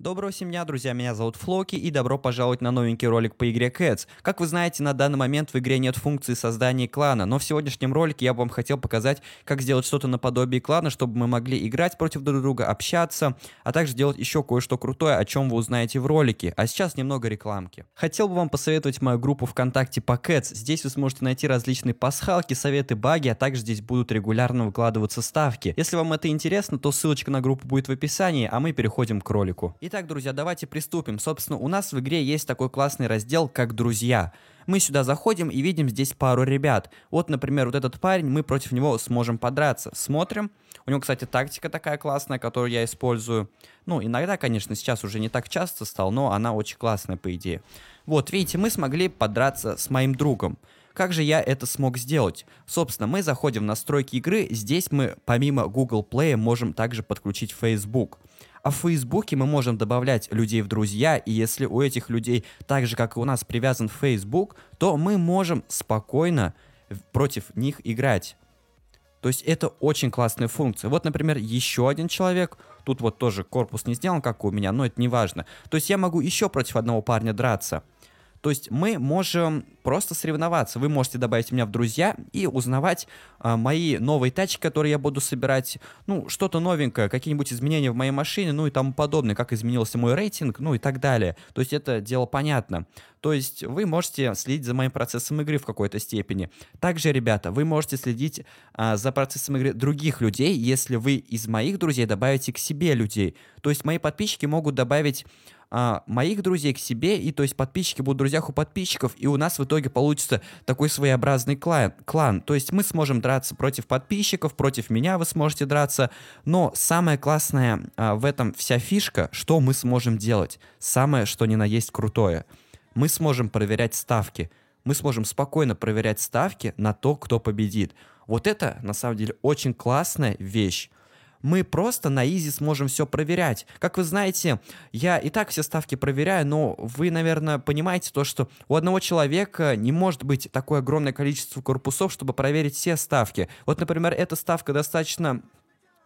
Доброго всем дня, друзья, меня зовут Флоки и добро пожаловать на новенький ролик по игре Cats. Как вы знаете, на данный момент в игре нет функции создания клана, но в сегодняшнем ролике я бы вам хотел показать, как сделать что-то наподобие клана, чтобы мы могли играть против друг друга, общаться, а также сделать еще кое-что крутое, о чем вы узнаете в ролике. А сейчас немного рекламки. Хотел бы вам посоветовать мою группу ВКонтакте по Cats. Здесь вы сможете найти различные пасхалки, советы, баги, а также здесь будут регулярно выкладываться ставки. Если вам это интересно, то ссылочка на группу будет в описании, а мы переходим к ролику. Итак, друзья, давайте приступим. Собственно, у нас в игре есть такой классный раздел, как «Друзья». Мы сюда заходим и видим здесь пару ребят. Вот, например, вот этот парень, мы против него сможем подраться. Смотрим. У него, кстати, тактика такая классная, которую я использую. Ну, иногда, конечно, сейчас уже не так часто стал, но она очень классная, по идее. Вот, видите, мы смогли подраться с моим другом. Как же я это смог сделать? Собственно, мы заходим в настройки игры, здесь мы помимо Google Play можем также подключить Facebook. А в Фейсбуке мы можем добавлять людей в друзья, и если у этих людей, так же как и у нас, привязан Facebook, то мы можем спокойно против них играть. То есть это очень классная функция. Вот, например, еще один человек, тут вот тоже корпус не сделан, как у меня, но это не важно. То есть я могу еще против одного парня драться. То есть мы можем просто соревноваться. Вы можете добавить меня в друзья и узнавать э, мои новые тачки, которые я буду собирать, ну, что-то новенькое, какие-нибудь изменения в моей машине, ну и тому подобное, как изменился мой рейтинг, ну и так далее. То есть это дело понятно. То есть вы можете следить за моим процессом игры в какой-то степени. Также, ребята, вы можете следить э, за процессом игры других людей, если вы из моих друзей добавите к себе людей. То есть мои подписчики могут добавить а, моих друзей к себе, и то есть подписчики будут в друзьях у подписчиков, и у нас в итоге получится такой своеобразный клан. клан. То есть мы сможем драться против подписчиков, против меня вы сможете драться, но самое классное а, в этом вся фишка, что мы сможем делать, самое, что ни на есть крутое. Мы сможем проверять ставки, мы сможем спокойно проверять ставки на то, кто победит. Вот это, на самом деле, очень классная вещь мы просто на изи сможем все проверять. Как вы знаете, я и так все ставки проверяю, но вы, наверное, понимаете то, что у одного человека не может быть такое огромное количество корпусов, чтобы проверить все ставки. Вот, например, эта ставка достаточно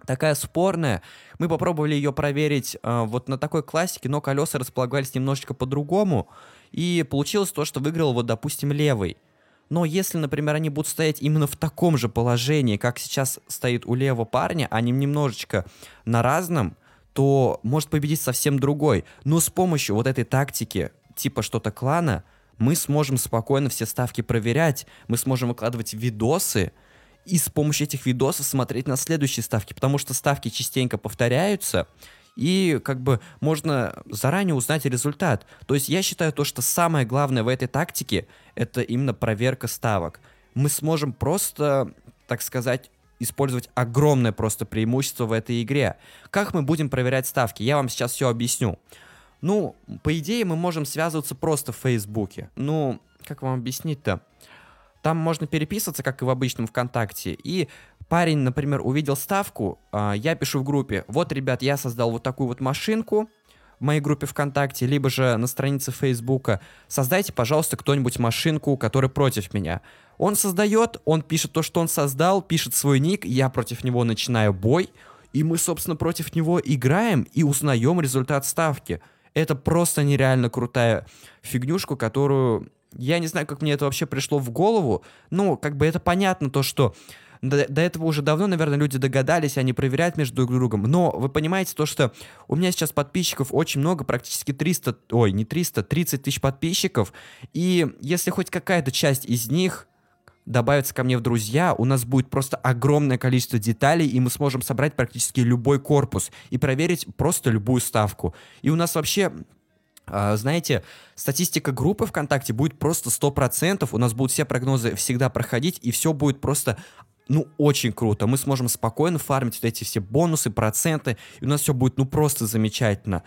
такая спорная. Мы попробовали ее проверить э, вот на такой классике, но колеса располагались немножечко по-другому. И получилось то, что выиграл вот, допустим, левый. Но если, например, они будут стоять именно в таком же положении, как сейчас стоит у левого парня, они а немножечко на разном, то может победить совсем другой. Но с помощью вот этой тактики, типа что-то клана, мы сможем спокойно все ставки проверять, мы сможем выкладывать видосы, и с помощью этих видосов смотреть на следующие ставки, потому что ставки частенько повторяются, и как бы можно заранее узнать результат. То есть я считаю то, что самое главное в этой тактике это именно проверка ставок. Мы сможем просто, так сказать, использовать огромное просто преимущество в этой игре. Как мы будем проверять ставки? Я вам сейчас все объясню. Ну, по идее, мы можем связываться просто в Фейсбуке. Ну, как вам объяснить-то? Там можно переписываться, как и в обычном ВКонтакте, и парень, например, увидел ставку, а, я пишу в группе, вот, ребят, я создал вот такую вот машинку, в моей группе ВКонтакте, либо же на странице Фейсбука. Создайте, пожалуйста, кто-нибудь машинку, который против меня. Он создает, он пишет то, что он создал, пишет свой ник, я против него начинаю бой, и мы, собственно, против него играем и узнаем результат ставки. Это просто нереально крутая фигнюшка, которую... Я не знаю, как мне это вообще пришло в голову, но как бы это понятно то, что до, до этого уже давно, наверное, люди догадались, они проверяют между друг другом. Но вы понимаете то, что у меня сейчас подписчиков очень много, практически 300, ой, не 300, 30 тысяч подписчиков. И если хоть какая-то часть из них добавится ко мне в друзья, у нас будет просто огромное количество деталей, и мы сможем собрать практически любой корпус и проверить просто любую ставку. И у нас вообще а, знаете, статистика группы ВКонтакте будет просто 100%, у нас будут все прогнозы всегда проходить, и все будет просто ну, очень круто. Мы сможем спокойно фармить вот эти все бонусы, проценты, и у нас все будет, ну, просто замечательно.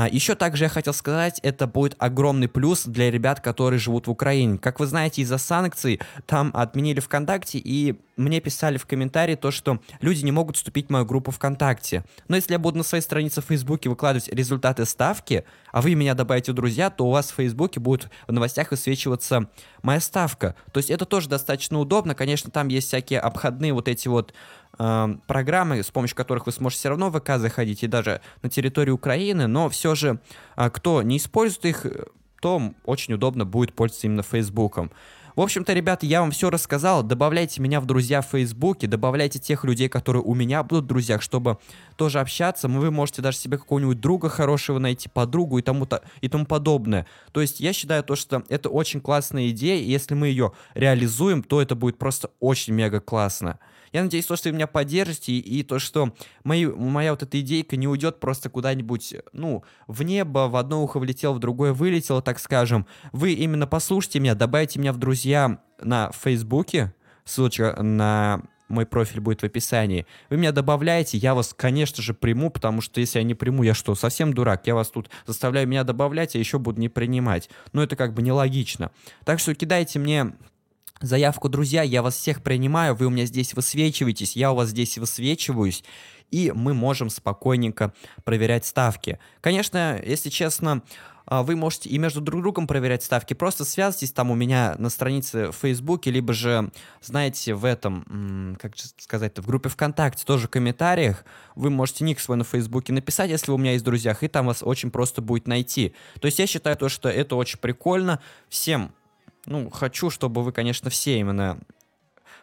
А, еще также я хотел сказать, это будет огромный плюс для ребят, которые живут в Украине. Как вы знаете, из-за санкций там отменили ВКонтакте, и мне писали в комментарии то, что люди не могут вступить в мою группу ВКонтакте. Но если я буду на своей странице в Фейсбуке выкладывать результаты ставки, а вы меня добавите в друзья, то у вас в Фейсбуке будет в новостях высвечиваться моя ставка. То есть это тоже достаточно удобно. Конечно, там есть всякие обходные вот эти вот э, программы, с помощью которых вы сможете все равно в ВК заходить и даже на территорию Украины, но все же, э, кто не использует их, э, то очень удобно будет пользоваться именно Фейсбуком. В общем-то, ребята, я вам все рассказал. Добавляйте меня в друзья в Фейсбуке, добавляйте тех людей, которые у меня будут в друзьях, чтобы тоже общаться. Вы можете даже себе какого-нибудь друга хорошего найти, подругу и тому, -то, и тому подобное. То есть я считаю то, что это очень классная идея, и если мы ее реализуем, то это будет просто очень мега классно. Я надеюсь, то, что вы меня поддержите, и то, что мои, моя вот эта идейка не уйдет просто куда-нибудь, ну, в небо, в одно ухо влетел, в другое вылетело, так скажем. Вы именно послушайте меня, добавьте меня в друзья на Фейсбуке, ссылочка на мой профиль будет в описании. Вы меня добавляете, я вас, конечно же, приму, потому что если я не приму, я что, совсем дурак? Я вас тут заставляю меня добавлять, а еще буду не принимать. Ну это как бы нелогично. Так что кидайте мне заявку, друзья, я вас всех принимаю, вы у меня здесь высвечиваетесь, я у вас здесь высвечиваюсь, и мы можем спокойненько проверять ставки. Конечно, если честно, а, вы можете и между друг другом проверять ставки, просто связывайтесь там у меня на странице в Фейсбуке, либо же, знаете, в этом, как сказать-то, в группе ВКонтакте, тоже в комментариях, вы можете ник свой на Фейсбуке написать, если у меня есть в друзьях, и там вас очень просто будет найти. То есть я считаю то, что это очень прикольно, всем ну, хочу, чтобы вы, конечно, все именно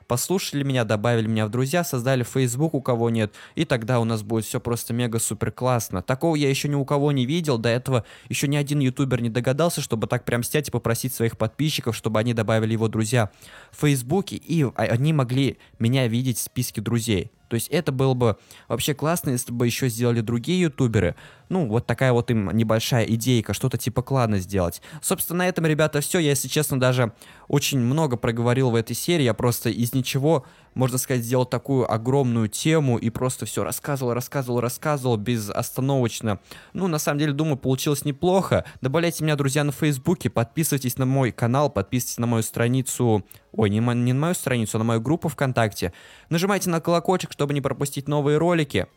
послушали меня, добавили меня в друзья, создали Facebook, у кого нет, и тогда у нас будет все просто мега супер классно. Такого я еще ни у кого не видел, до этого еще ни один ютубер не догадался, чтобы так прям сядь и попросить своих подписчиков, чтобы они добавили его друзья в Facebook, и а, они могли меня видеть в списке друзей. То есть это было бы вообще классно, если бы еще сделали другие ютуберы. Ну, вот такая вот им небольшая идейка, что-то типа клана сделать. Собственно, на этом, ребята, все. Я, если честно, даже очень много проговорил в этой серии. Я просто из ничего, можно сказать, сделал такую огромную тему и просто все рассказывал, рассказывал, рассказывал безостановочно. Ну, на самом деле, думаю, получилось неплохо. Добавляйте меня, друзья, на Фейсбуке, подписывайтесь на мой канал, подписывайтесь на мою страницу ой, не, не на мою страницу, а на мою группу ВКонтакте. Нажимайте на колокольчик, чтобы не пропустить новые ролики.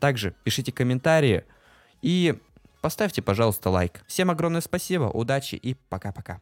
Также пишите комментарии и поставьте, пожалуйста, лайк. Всем огромное спасибо, удачи и пока-пока.